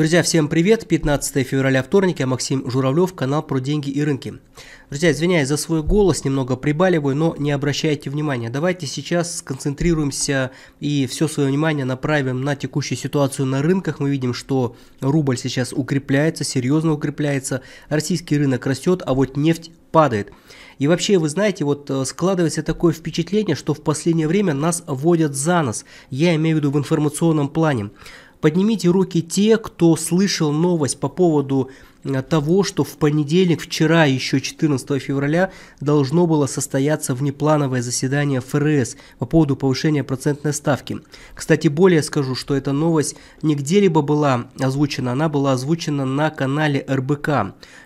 Друзья, всем привет! 15 февраля, вторник, я Максим Журавлев, канал про деньги и рынки. Друзья, извиняюсь за свой голос, немного прибаливаю, но не обращайте внимания. Давайте сейчас сконцентрируемся и все свое внимание направим на текущую ситуацию на рынках. Мы видим, что рубль сейчас укрепляется, серьезно укрепляется, российский рынок растет, а вот нефть падает. И вообще, вы знаете, вот э, складывается такое впечатление, что в последнее время нас водят за нос. Я имею в виду в информационном плане. Поднимите руки те, кто слышал новость по поводу того, что в понедельник, вчера, еще 14 февраля, должно было состояться внеплановое заседание ФРС по поводу повышения процентной ставки. Кстати, более скажу, что эта новость не где-либо была озвучена, она была озвучена на канале РБК.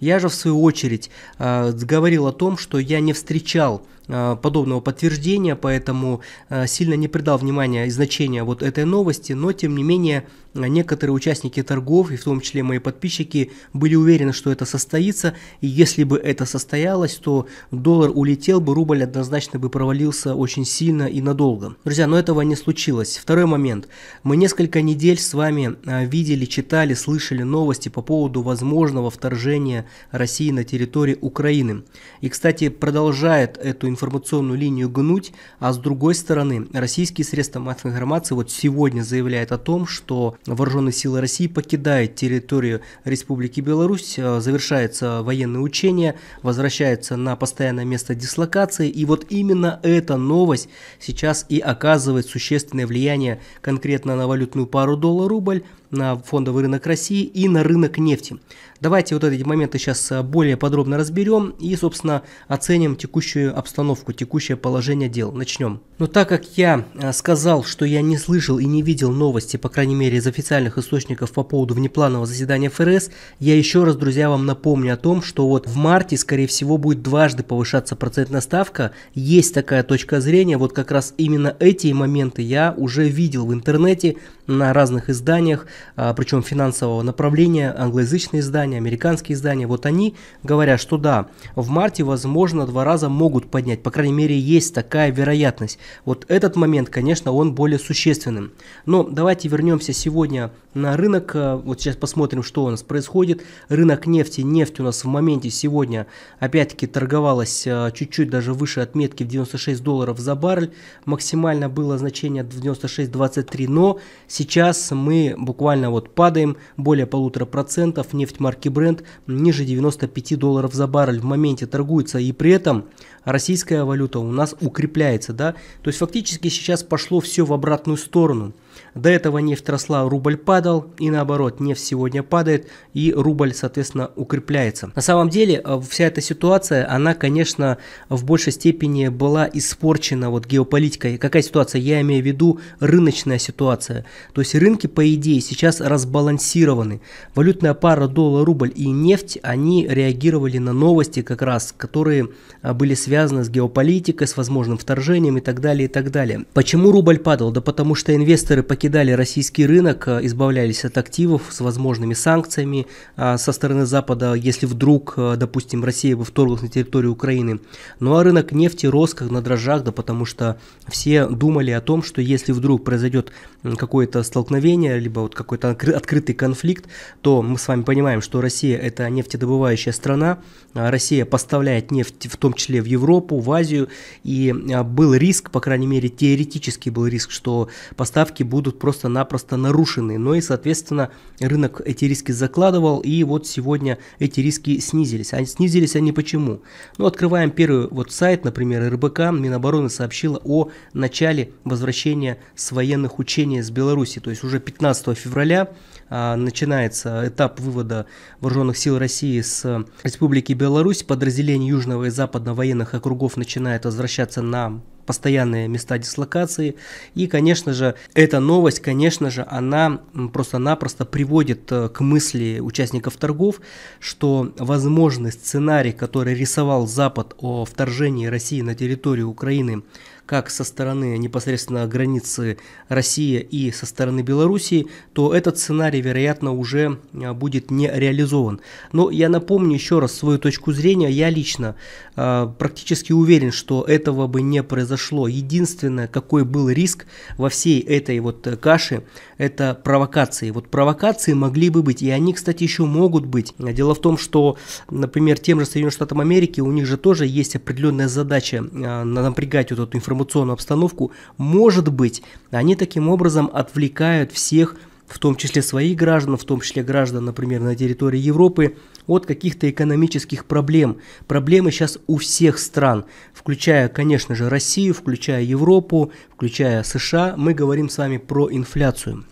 Я же, в свою очередь, э, говорил о том, что я не встречал э, подобного подтверждения, поэтому э, сильно не придал внимания и значения вот этой новости, но тем не менее некоторые участники торгов, и в том числе мои подписчики, были уверен, что это состоится, и если бы это состоялось, то доллар улетел бы, рубль однозначно бы провалился очень сильно и надолго. Друзья, но этого не случилось. Второй момент. Мы несколько недель с вами а, видели, читали, слышали новости по поводу возможного вторжения России на территории Украины. И, кстати, продолжает эту информационную линию гнуть, а с другой стороны, российские средства массовой информации вот сегодня заявляют о том, что вооруженные силы России покидают территорию Республики Беларусь, Беларусь, э, завершается военное учение, возвращается на постоянное место дислокации. И вот именно эта новость сейчас и оказывает существенное влияние конкретно на валютную пару доллар-рубль, на фондовый рынок России и на рынок нефти. Давайте вот эти моменты сейчас э, более подробно разберем и, собственно, оценим текущую обстановку, текущее положение дел. Начнем. Но так как я э, сказал, что я не слышал и не видел новости, по крайней мере, из официальных источников по поводу внепланового заседания ФРС, я еще раз, друзья, вам напомню о том, что вот в марте, скорее всего, будет дважды повышаться процентная ставка. Есть такая точка зрения, вот как раз именно эти моменты я уже видел в интернете на разных изданиях, а, причем финансового направления, англоязычные издания, американские издания, вот они говорят, что да, в марте, возможно, два раза могут поднять, по крайней мере, есть такая вероятность. Вот этот момент, конечно, он более существенным. Но давайте вернемся сегодня на рынок, а, вот сейчас посмотрим, что у нас происходит. Рынок нефти, нефть у нас в моменте сегодня опять-таки торговалась а, чуть-чуть даже выше отметки в 96 долларов за баррель, максимально было значение 96 23 но сейчас мы буквально буквально вот падаем, более полутора процентов, нефть марки Brent ниже 95 долларов за баррель в моменте торгуется, и при этом российская валюта у нас укрепляется, да, то есть фактически сейчас пошло все в обратную сторону. До этого нефть росла, рубль падал, и наоборот, нефть сегодня падает, и рубль, соответственно, укрепляется. На самом деле, э, вся эта ситуация, она, конечно, в большей степени была испорчена вот геополитикой. Какая ситуация? Я имею в виду рыночная ситуация. То есть рынки, по идее, сейчас разбалансированы. Валютная пара доллар-рубль и нефть, они реагировали на новости как раз, которые э, были связаны с геополитикой, с возможным вторжением и так далее, и так далее. Почему рубль падал? Да потому что инвесторы покидали покидали российский рынок, э, избавлялись от активов с возможными санкциями э, со стороны Запада, если вдруг, э, допустим, Россия бы вторглась на территорию Украины. Ну а рынок нефти рос как на дрожжах, да потому что все думали о том, что если вдруг произойдет какое-то столкновение, либо вот какой-то открытый конфликт, то мы с вами понимаем, что Россия это нефтедобывающая страна, а Россия поставляет нефть в том числе в Европу, в Азию, и а, был риск, по крайней мере теоретически был риск, что поставки будут будут просто-напросто нарушены. но ну и, соответственно, рынок эти риски закладывал, и вот сегодня эти риски снизились. А снизились они почему? Ну, открываем первый вот сайт, например, РБК. Минобороны сообщила о начале возвращения с военных учений с Беларуси. То есть уже 15 февраля а, начинается этап вывода вооруженных сил России с Республики Беларусь. Подразделение Южного и Западного военных округов начинает возвращаться на постоянные места дислокации. И, конечно же, эта новость, конечно же, она просто-напросто приводит э, к мысли участников торгов, что возможный сценарий, который рисовал Запад о вторжении России на территорию Украины как со стороны непосредственно границы России и со стороны Белоруссии, то этот сценарий, вероятно, уже а, будет не реализован. Но я напомню еще раз свою точку зрения. Я лично э, практически уверен, что этого бы не произошло. Единственное, какой был риск во всей этой вот э, каше, это провокации. Вот провокации могли бы быть, и они, кстати, еще могут быть. Дело в том, что, например, тем же Соединенным Штатам Америки, у них же тоже есть определенная задача э, напрягать вот эту информацию информационную обстановку, может быть, они таким образом отвлекают всех, в том числе своих граждан, в том числе граждан, например, на территории Европы, от каких-то экономических проблем. Проблемы сейчас у всех стран, включая, конечно же, Россию, включая Европу, включая США. Мы говорим с вами про инфляцию.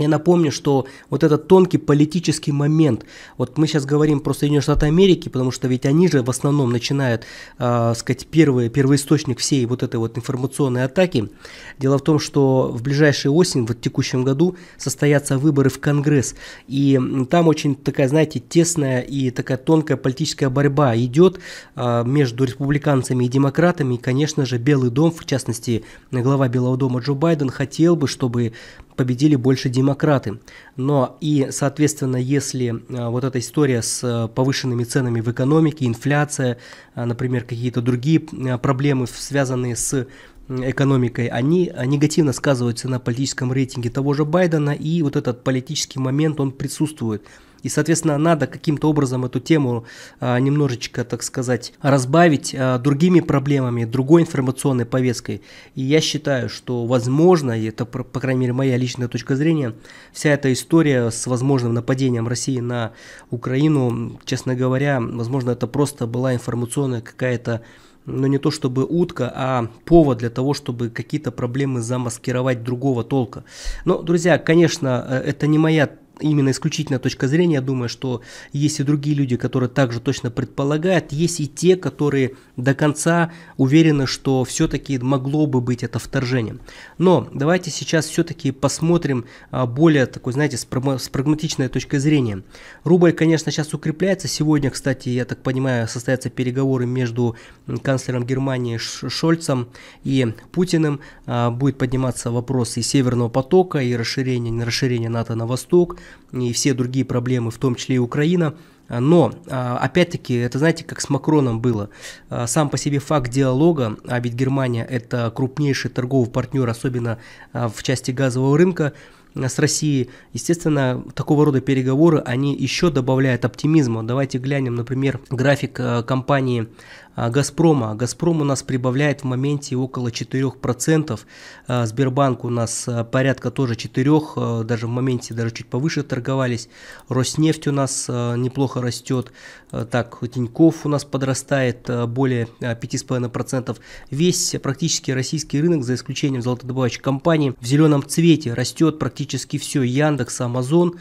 Я напомню, что вот этот тонкий политический момент, вот мы сейчас говорим про Соединенные Штаты Америки, потому что ведь они же в основном начинают, э, сказать, первый, первоисточник всей вот этой вот информационной атаки. Дело в том, что в ближайшую осень, вот в текущем году, состоятся выборы в Конгресс, и там очень такая, знаете, тесная и такая тонкая политическая борьба идет э, между республиканцами и демократами, и, конечно же, Белый дом, в частности, глава Белого дома Джо Байден хотел бы, чтобы победили больше демократы. Но и, соответственно, если э, вот эта история с э, повышенными ценами в экономике, инфляция, э, например, какие-то другие проблемы, связанные с экономикой, они негативно сказываются на политическом рейтинге того же Байдена, и вот этот политический момент, он присутствует – и, соответственно, надо каким-то образом эту тему а, немножечко, так сказать, разбавить а, другими проблемами, другой информационной повесткой. И я считаю, что, возможно, и это, по крайней мере, моя личная точка зрения, вся эта история с возможным нападением России на Украину, честно говоря, возможно, это просто была информационная какая-то но ну, не то чтобы утка, а повод для того, чтобы какие-то проблемы замаскировать другого толка. Но, друзья, конечно, э, это не моя именно исключительно точка зрения, я думаю, что есть и другие люди, которые также точно предполагают, есть и те, которые до конца уверены, что все-таки могло бы быть это вторжение. Но давайте сейчас все-таки посмотрим а, более такой, знаете, с прагматичной точки зрения. Рубль, конечно, сейчас укрепляется. Сегодня, кстати, я так понимаю, состоятся переговоры между канцлером Германии Шольцем и Путиным. А, будет подниматься вопрос и Северного потока, и расширения, расширения НАТО на восток – и все другие проблемы, в том числе и Украина. А, но, а, опять-таки, это знаете, как с Макроном было. А, сам по себе факт диалога, а ведь Германия это крупнейший торговый партнер, особенно в части газового рынка, с Россией. Естественно, такого рода переговоры, они еще добавляют оптимизма. Давайте глянем, например, график компании а, Газпрома. Газпром у нас прибавляет в моменте около 4%. А, Сбербанк у нас а, порядка тоже 4%, даже в моменте даже чуть повыше торговались. Роснефть у нас неплохо растет. Так, Тиньков у нас подрастает более 5,5%. Весь практически российский рынок, за исключением золотодобывающих компаний, в зеленом цвете растет практически все. Яндекс, Амазон,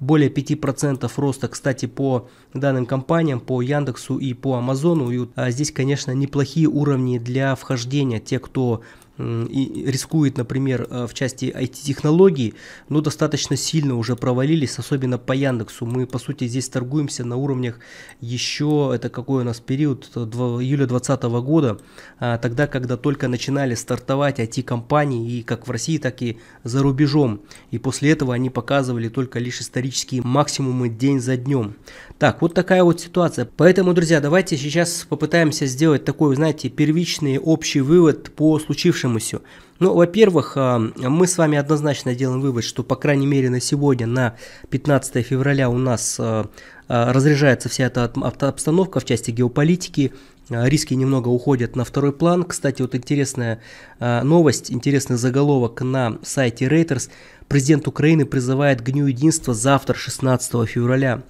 более 5% роста, кстати, по данным компаниям, по Яндексу и по Амазону. И а здесь, конечно, неплохие уровни для вхождения. Те, кто и рискует, например, э, в части IT-технологий, но достаточно сильно уже провалились, особенно по Яндексу. Мы, по сути, здесь торгуемся на уровнях еще, это какой у нас период, 2, э, июля 2020 года, а, тогда, когда только начинали стартовать IT-компании, и как в России, так и за рубежом. И после этого они показывали только лишь исторические максимумы день за днем. Так, вот такая вот ситуация. Поэтому, друзья, давайте сейчас попытаемся сделать такой, знаете, первичный общий вывод по случившемуся решимостью? Ну, во-первых, а, мы с вами однозначно делаем вывод, что, по крайней мере, на сегодня, на 15 февраля у нас а, а, разряжается вся эта обстановка в части геополитики, риски немного уходят на второй план. Кстати, вот интересная новость, интересный заголовок на сайте Reuters. Президент Украины призывает к дню единства завтра, 16 февраля.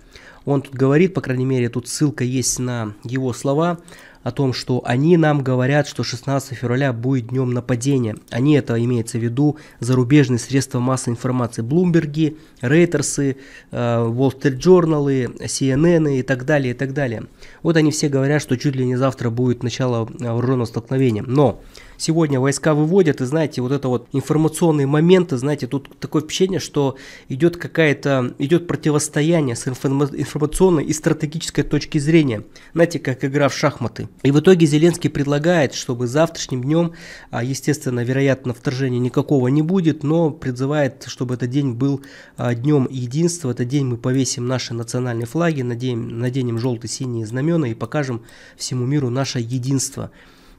Он тут говорит, по крайней мере, тут ссылка есть на его слова о том, что они нам говорят, что 16 февраля будет днем нападения. Они это имеется в виду зарубежные средства массовой информации. Блумберги, Рейтерсы, э, Wall Street Journal, CNN и так далее, и так далее. Вот они все говорят, что чуть ли не завтра будет начало э, вооруженного столкновения. Но сегодня войска выводят, и знаете, вот это вот информационные моменты, знаете, тут такое впечатление, что идет какая-то, идет противостояние с информационной и стратегической точки зрения. Знаете, как игра в шахматы. И в итоге Зеленский предлагает, чтобы завтрашним днем, а, естественно, вероятно, вторжения никакого не будет, но призывает, чтобы этот день был а, днем единства, этот день мы повесим наши национальные флаги, наденем, наденем желто-синие знамена и покажем всему миру наше единство.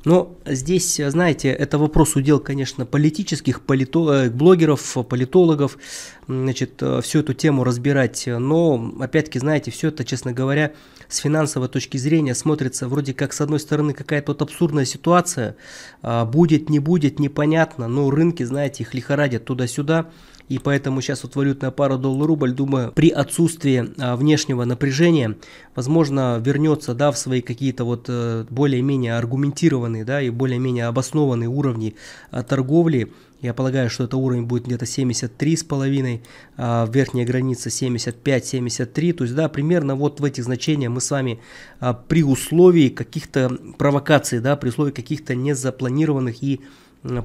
Но здесь, знаете, это вопрос удел, конечно, политических, полито... Э, блогеров, политологов, значит, э, всю эту тему разбирать. Но, опять-таки, знаете, все это, честно говоря, с финансовой точки зрения смотрится вроде как, с одной стороны, какая-то вот абсурдная ситуация, а, будет, не будет, непонятно, но рынки, знаете, их лихорадят туда-сюда, и поэтому сейчас вот валютная пара доллар-рубль, думаю, при отсутствии а, внешнего напряжения, возможно, вернется, да, в свои какие-то вот э, более-менее аргументированные, да, и более-менее обоснованные уровни а, торговли. Я полагаю, что это уровень будет где-то 73,5, а верхняя граница 75-73. То есть, да, примерно вот в этих значениях мы с вами а, при условии каких-то провокаций, да, при условии каких-то незапланированных и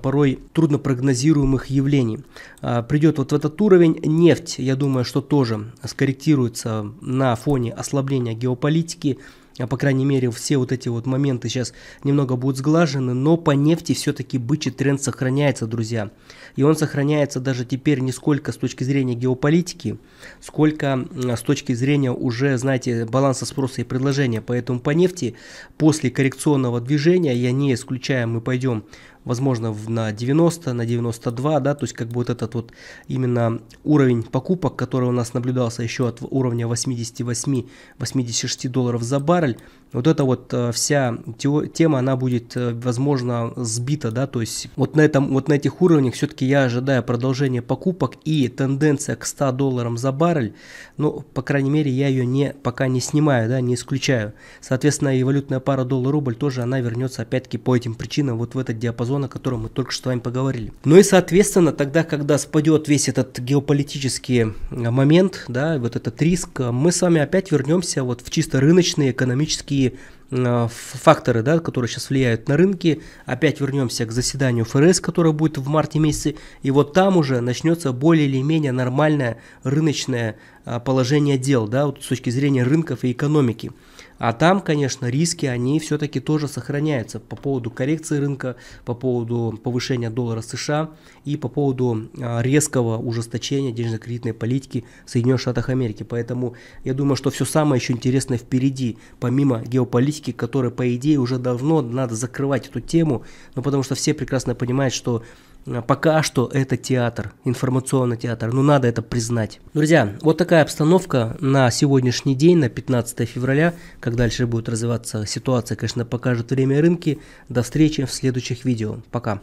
порой трудно прогнозируемых явлений. А, придет вот в этот уровень нефть, я думаю, что тоже скорректируется на фоне ослабления геополитики, а, по крайней мере, все вот эти вот моменты сейчас немного будут сглажены, но по нефти все-таки бычий тренд сохраняется, друзья и он сохраняется даже теперь не сколько с точки зрения геополитики, сколько с точки зрения уже, знаете, баланса спроса и предложения. Поэтому по нефти после коррекционного движения, я не исключаю, мы пойдем возможно, на 90, на 92, да, то есть как бы вот этот вот именно уровень покупок, который у нас наблюдался еще от уровня 88-86 долларов за баррель, вот эта вот э, вся тема, она будет, э, возможно, сбита, да, то есть вот на этом, вот на этих уровнях все-таки я ожидаю продолжения покупок и тенденция к 100 долларам за баррель, ну, по крайней мере, я ее не, пока не снимаю, да, не исключаю. Соответственно, и валютная пара доллар-рубль тоже, она вернется опять-таки по этим причинам вот в этот диапазон, о котором мы только что с вами поговорили. Ну и, соответственно, тогда, когда спадет весь этот геополитический э, момент, да, вот этот риск, мы с вами опять вернемся вот в чисто рыночные экономические такие Э, факторы, да, которые сейчас влияют на рынки. Опять вернемся к заседанию ФРС, которое будет в марте месяце. И вот там уже начнется более или менее нормальное рыночное э, положение дел, да, вот с точки зрения рынков и экономики. А там, конечно, риски, они все-таки тоже сохраняются по поводу коррекции рынка, по поводу повышения доллара США и по поводу э, резкого ужесточения денежно-кредитной политики в Соединенных Штатах Америки. Поэтому я думаю, что все самое еще интересное впереди, помимо геополитики, политики, которые, по идее, уже давно надо закрывать эту тему, но ну, потому что все прекрасно понимают, что э, пока что это театр, информационный театр, но ну, надо это признать. Друзья, вот такая обстановка на сегодняшний день, на 15 февраля, как дальше будет развиваться ситуация, конечно, покажет время рынки. До встречи в следующих видео. Пока.